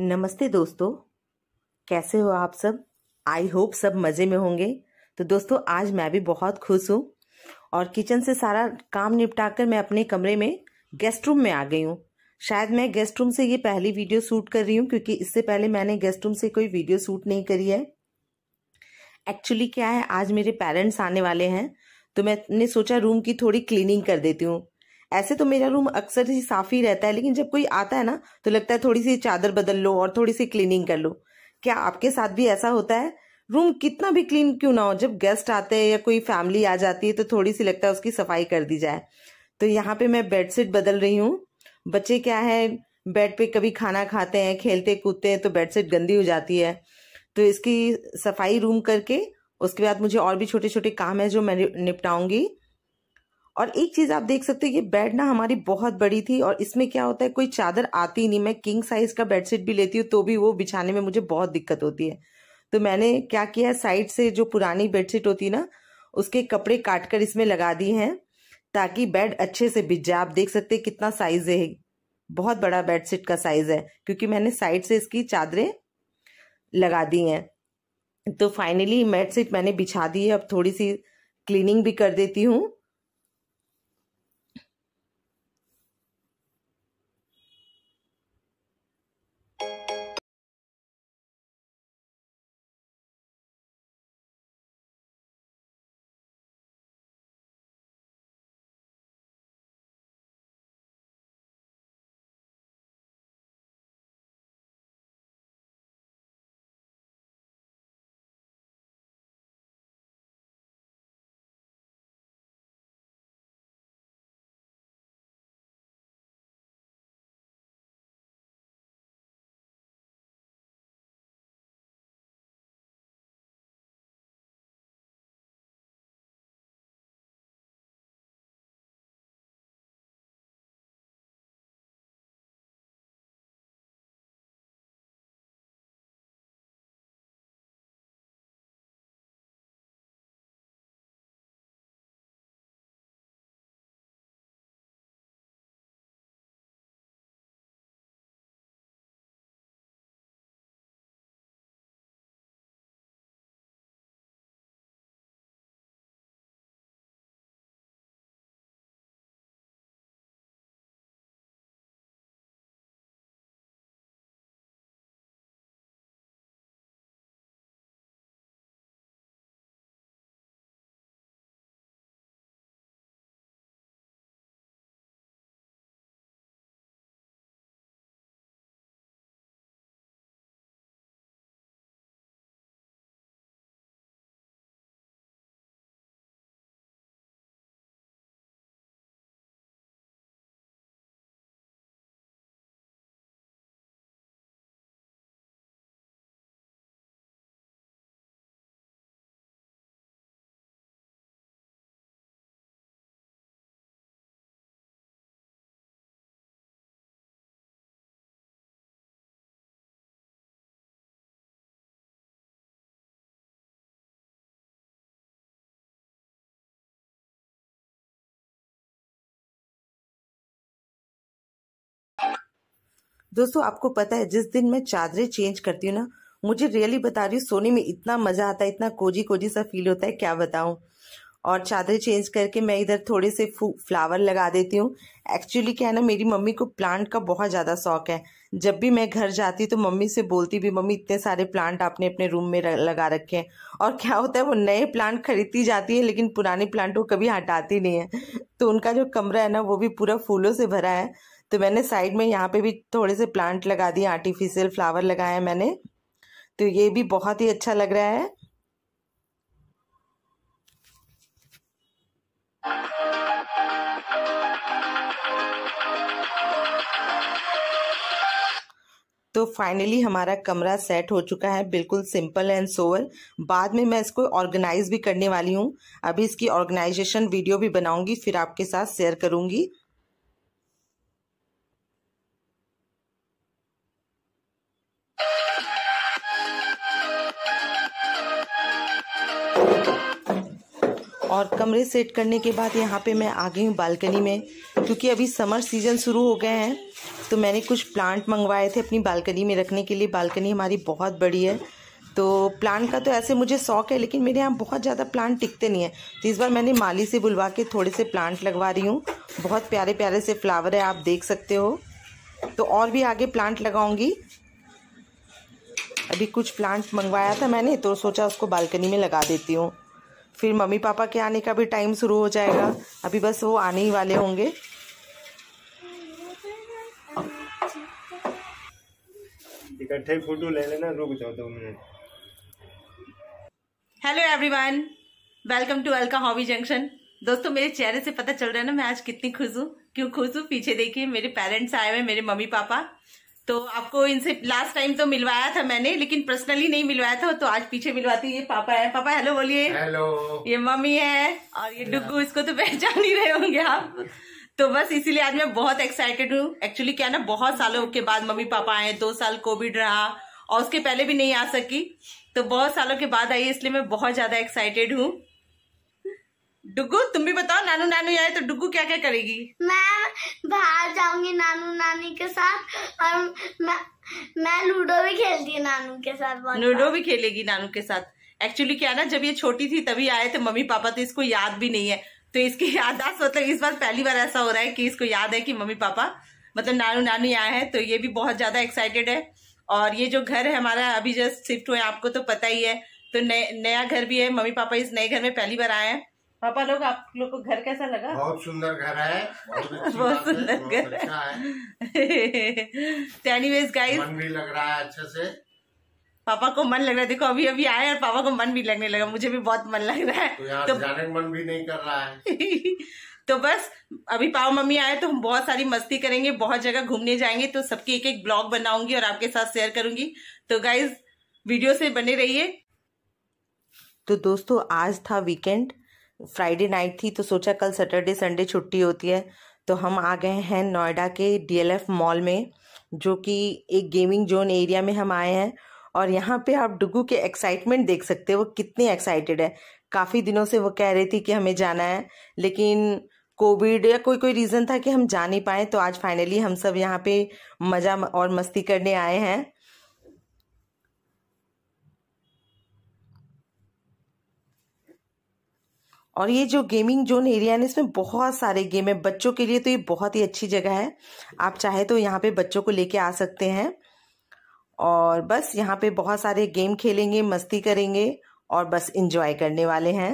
नमस्ते दोस्तों कैसे हो आप सब आई होप सब मज़े में होंगे तो दोस्तों आज मैं भी बहुत खुश हूँ और किचन से सारा काम निपटा कर मैं अपने कमरे में गेस्ट रूम में आ गई हूँ शायद मैं गेस्ट रूम से ये पहली वीडियो शूट कर रही हूँ क्योंकि इससे पहले मैंने गेस्ट रूम से कोई वीडियो शूट नहीं करी है एक्चुअली क्या है आज मेरे पेरेंट्स आने वाले हैं तो मैंने सोचा रूम की थोड़ी क्लीनिंग कर देती हूँ ऐसे तो मेरा रूम अक्सर ही साफ ही रहता है लेकिन जब कोई आता है ना तो लगता है थोड़ी सी चादर बदल लो और थोड़ी सी क्लीनिंग कर लो क्या आपके साथ भी ऐसा होता है रूम कितना भी क्लीन क्यों ना हो जब गेस्ट आते हैं या कोई फैमिली आ जाती है तो थोड़ी सी लगता है उसकी सफाई कर दी जाए तो यहाँ पे मैं बेडशीट बदल रही हूँ बच्चे क्या है बेड पे कभी खाना खाते हैं खेलते कूदते हैं तो बेडशीट गंदी हो जाती है तो इसकी सफाई रूम करके उसके बाद मुझे और भी छोटे छोटे काम है जो मैं निपटाऊंगी और एक चीज आप देख सकते हो ये बेड ना हमारी बहुत बड़ी थी और इसमें क्या होता है कोई चादर आती ही नहीं मैं किंग साइज का बेडशीट भी लेती हूँ तो भी वो बिछाने में मुझे बहुत दिक्कत होती है तो मैंने क्या किया साइड से जो पुरानी बेडशीट होती ना उसके कपड़े काट कर इसमें लगा दिए हैं ताकि बेड अच्छे से बिछ जाए आप देख सकते कितना साइज है बहुत बड़ा बेडशीट का साइज है क्योंकि मैंने साइड से इसकी चादरें लगा दी हैं तो फाइनली बेडशीट मैंने बिछा दी है अब थोड़ी सी क्लीनिंग भी कर देती हूँ दोस्तों आपको पता है जिस दिन मैं चादरें चेंज करती हूँ ना मुझे रियली बता रही हूँ सोने में इतना मजा आता है इतना कोजी कोजी सा फील होता है क्या बताऊँ और चादरें चेंज करके मैं इधर थोड़े से फ्लावर लगा देती हूँ एक्चुअली क्या है ना मेरी मम्मी को प्लांट का बहुत ज़्यादा शौक है जब भी मैं घर जाती तो मम्मी से बोलती भी मम्मी इतने सारे प्लांट आपने अपने रूम में लगा रखे हैं और क्या होता है वो नए प्लांट खरीदती जाती है लेकिन पुराने प्लांट वो कभी हटाती नहीं है तो उनका जो कमरा है ना वो भी पूरा फूलों से भरा है तो मैंने साइड में यहाँ पे भी थोड़े से प्लांट लगा दिए आर्टिफिशियल फ्लावर लगाए मैंने तो ये भी बहुत ही अच्छा लग रहा है तो फाइनली हमारा कमरा सेट हो चुका है बिल्कुल सिंपल एंड सोवर बाद में मैं इसको ऑर्गेनाइज भी करने वाली हूँ अभी इसकी ऑर्गेनाइजेशन वीडियो भी बनाऊंगी फिर आपके साथ शेयर करूंगी और कमरे सेट करने के बाद यहाँ पे मैं आ गई हूँ बालकनी में क्योंकि अभी समर सीज़न शुरू हो गए हैं तो मैंने कुछ प्लांट मंगवाए थे अपनी बालकनी में रखने के लिए बालकनी हमारी बहुत बड़ी है तो प्लांट का तो ऐसे मुझे शौक है लेकिन मेरे यहाँ बहुत ज़्यादा प्लांट टिकते नहीं है तो इस बार मैंने माली से बुलवा के थोड़े से प्लांट लगवा रही हूँ बहुत प्यारे प्यारे से फ्लावर है आप देख सकते हो तो और भी आगे प्लांट लगाऊंगी अभी कुछ प्लांट मंगवाया था मैंने तो सोचा उसको बालकनी में लगा देती हूँ फिर मम्मी पापा के आने का भी टाइम शुरू हो जाएगा अभी बस वो आने ही वाले होंगे फोटो ले लेना रुक जाओ दो minute hello everyone welcome to Alka hobby junction दोस्तों मेरे चेहरे से पता चल रहा है ना मैं आज कितनी खुश हूँ क्यों खुश हूँ पीछे देखिए मेरे पेरेंट्स आए हुए मेरे मम्मी पापा तो आपको इनसे लास्ट टाइम तो मिलवाया था मैंने लेकिन पर्सनली नहीं मिलवाया था तो आज पीछे मिलवाती ये पापा है पापा हेलो बोलिए हेलो ये मम्मी है और ये डुगू इसको तो पहचान ही रहे होंगे आप तो बस इसीलिए आज मैं बहुत एक्साइटेड हूँ एक्चुअली क्या ना बहुत सालों के बाद मम्मी पापा आए दो साल कोविड रहा और उसके पहले भी नहीं आ सकी तो बहुत सालों के बाद आई इसलिए मैं बहुत ज्यादा एक्साइटेड हूँ डुगू तुम भी बताओ नानू नानू आए तो डुगू क्या क्या करेगी मैं बाहर जाऊंगी नानू नानी के साथ और मैं मैं लूडो भी खेलती हूँ नानू के साथ लूडो भी खेलेगी नानू के साथ एक्चुअली क्या ना जब ये छोटी थी तभी आए थे मम्मी पापा तो इसको याद भी नहीं है तो इसकी याददाश्त मतलब इस बार पहली बार ऐसा हो रहा है कि इसको याद है कि मम्मी पापा मतलब नानू नानी आए हैं तो ये भी बहुत ज्यादा एक्साइटेड है और ये जो घर है हमारा अभी जस्ट शिफ्ट हुए आपको तो पता ही है तो नया घर भी है मम्मी पापा इस नए घर में पहली बार आए हैं पापा लोग आप लोग को घर कैसा लगा बहुत सुंदर घर है बहुत सुंदर घर अच्छा है गाइस तो मन भी लग रहा है अच्छे से पापा को मन लग रहा है देखो अभी अभी आए और पापा को मन भी लगने लगा मुझे भी बहुत मन लग रहा है तो, तो जाने मन भी नहीं कर रहा है तो बस अभी पापा मम्मी आए तो हम बहुत सारी मस्ती करेंगे बहुत जगह घूमने जाएंगे तो सबकी एक एक ब्लॉग बनाऊंगी और आपके साथ शेयर करूंगी तो गाइज वीडियो से बने रहिए तो दोस्तों आज था वीकेंड फ्राइडे नाइट थी तो सोचा कल सैटरडे संडे छुट्टी होती है तो हम आ गए हैं नोएडा के डीएलएफ मॉल में जो कि एक गेमिंग जोन एरिया में हम आए हैं और यहाँ पे आप डुगू के एक्साइटमेंट देख सकते हो वो कितने एक्साइटेड है काफ़ी दिनों से वो कह रही थी कि हमें जाना है लेकिन कोविड या कोई कोई रीज़न था कि हम जा नहीं पाए तो आज फाइनली हम सब यहाँ पे मज़ा और मस्ती करने आए हैं और ये जो गेमिंग जोन एरिया है इसमें बहुत सारे गेम है बच्चों के लिए तो ये बहुत ही अच्छी जगह है आप चाहे तो यहाँ पे बच्चों को लेके आ सकते हैं और बस यहाँ पे बहुत सारे गेम खेलेंगे मस्ती करेंगे और बस इंजॉय करने वाले हैं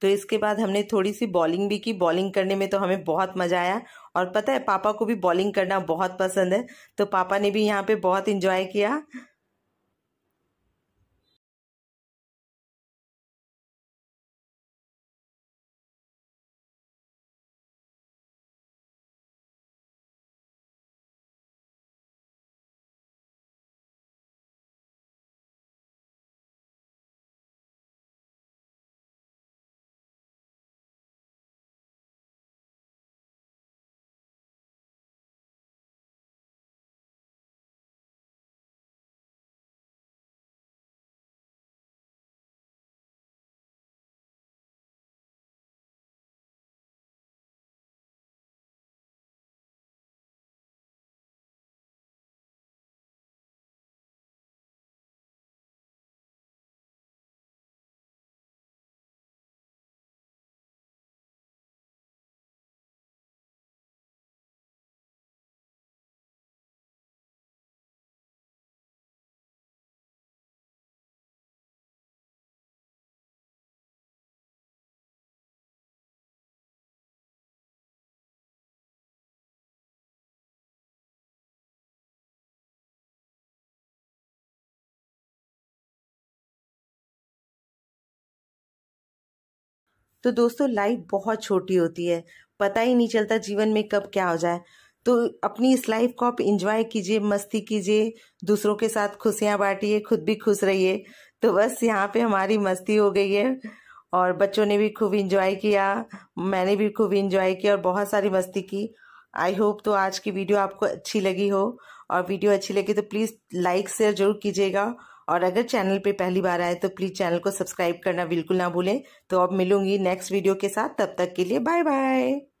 तो इसके बाद हमने थोड़ी सी बॉलिंग भी की बॉलिंग करने में तो हमें बहुत मज़ा आया और पता है पापा को भी बॉलिंग करना बहुत पसंद है तो पापा ने भी यहाँ पे बहुत इंजॉय किया तो दोस्तों लाइफ बहुत छोटी होती है पता ही नहीं चलता जीवन में कब क्या हो जाए तो अपनी इस लाइफ को आप इंजॉय कीजिए मस्ती कीजिए दूसरों के साथ खुशियाँ बांटिए खुद भी खुश रहिए तो बस यहाँ पे हमारी मस्ती हो गई है और बच्चों ने भी खूब इंजॉय किया मैंने भी खूब इंजॉय किया और बहुत सारी मस्ती की आई होप तो आज की वीडियो आपको अच्छी लगी हो और वीडियो अच्छी लगी तो प्लीज़ लाइक शेयर जरूर कीजिएगा और अगर चैनल पे पहली बार आए तो प्लीज़ चैनल को सब्सक्राइब करना बिल्कुल ना भूलें तो अब मिलूंगी नेक्स्ट वीडियो के साथ तब तक के लिए बाय बाय